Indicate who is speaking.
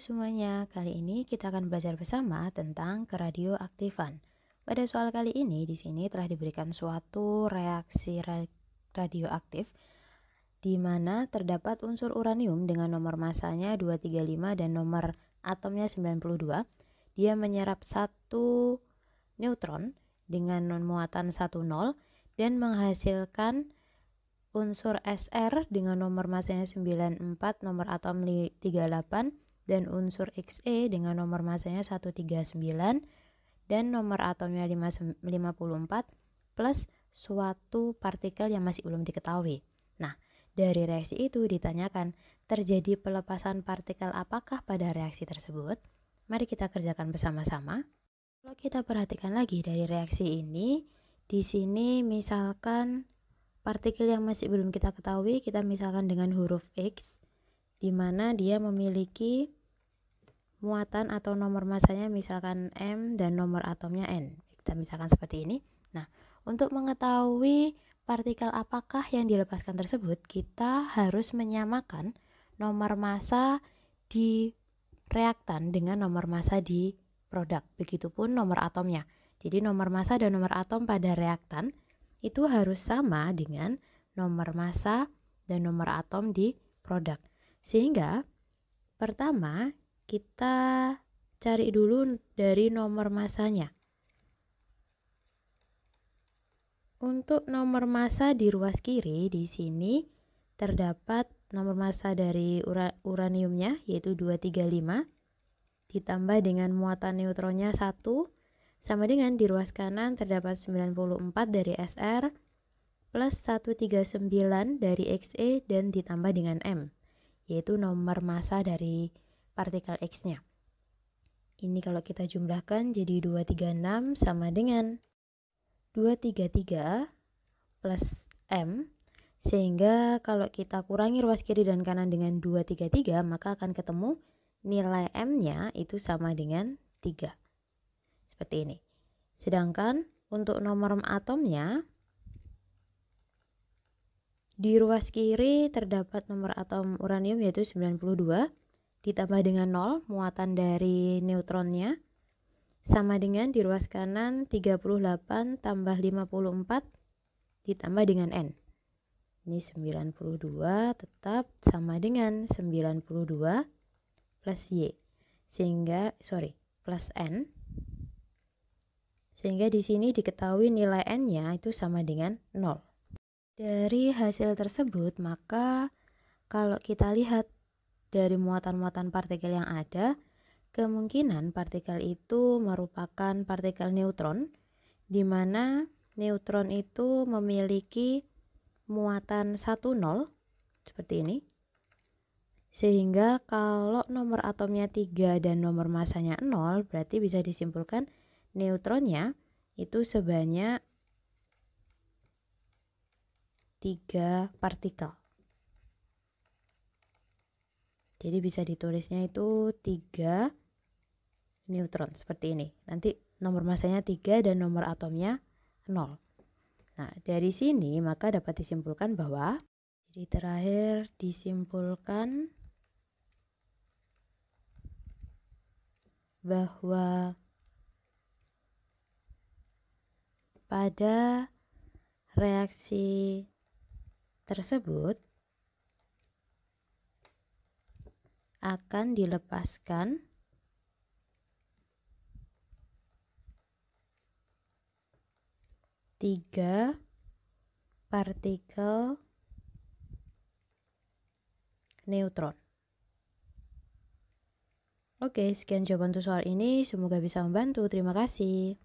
Speaker 1: semuanya, kali ini kita akan belajar bersama tentang keradioaktifan. Pada soal kali ini, di sini telah diberikan suatu reaksi radioaktif di mana terdapat unsur uranium dengan nomor masanya 235 dan nomor atomnya 92. Dia menyerap satu neutron dengan muatan 10 dan menghasilkan unsur SR dengan nomor masanya 94, nomor atom 38, dan unsur XE dengan nomor masanya 139 dan nomor atomnya 54 plus suatu partikel yang masih belum diketahui. Nah, dari reaksi itu ditanyakan terjadi pelepasan partikel apakah pada reaksi tersebut? Mari kita kerjakan bersama-sama. Kalau kita perhatikan lagi dari reaksi ini, di sini misalkan partikel yang masih belum kita ketahui kita misalkan dengan huruf X di mana dia memiliki muatan atau nomor masanya misalkan M dan nomor atomnya N. Kita misalkan seperti ini. Nah, untuk mengetahui partikel apakah yang dilepaskan tersebut, kita harus menyamakan nomor massa di reaktan dengan nomor massa di produk. Begitupun nomor atomnya. Jadi nomor massa dan nomor atom pada reaktan itu harus sama dengan nomor massa dan nomor atom di produk. Sehingga pertama kita cari dulu dari nomor masanya. Untuk nomor masa di ruas kiri di sini terdapat nomor masa dari uraniumnya yaitu 235 ditambah dengan muatan neutronnya 1 sama dengan di ruas kanan terdapat 94 dari SR plus 139 dari XE dan ditambah dengan M yaitu nomor masa dari partikel X-nya. Ini kalau kita jumlahkan jadi 236 sama dengan 233 plus M sehingga kalau kita kurangi ruas kiri dan kanan dengan 233 maka akan ketemu nilai M-nya itu sama dengan 3. Seperti ini. Sedangkan untuk nomor atomnya di ruas kiri terdapat nomor atom uranium yaitu 92 ditambah dengan 0 muatan dari neutronnya sama dengan di ruas kanan 38 tambah 54 ditambah dengan N ini 92 tetap sama dengan 92 plus Y sehingga sorry plus N sehingga di sini diketahui nilai N-nya itu sama dengan 0 dari hasil tersebut maka kalau kita lihat dari muatan-muatan partikel yang ada, kemungkinan partikel itu merupakan partikel neutron, di mana neutron itu memiliki muatan 10 seperti ini. Sehingga kalau nomor atomnya 3 dan nomor masanya 0, berarti bisa disimpulkan neutronnya itu sebanyak 3 partikel. Jadi bisa ditulisnya itu 3 neutron seperti ini. Nanti nomor masanya 3 dan nomor atomnya 0. Nah, dari sini maka dapat disimpulkan bahwa jadi terakhir disimpulkan bahwa pada reaksi tersebut akan dilepaskan tiga partikel neutron. Oke, sekian jawaban untuk soal ini. Semoga bisa membantu. Terima kasih.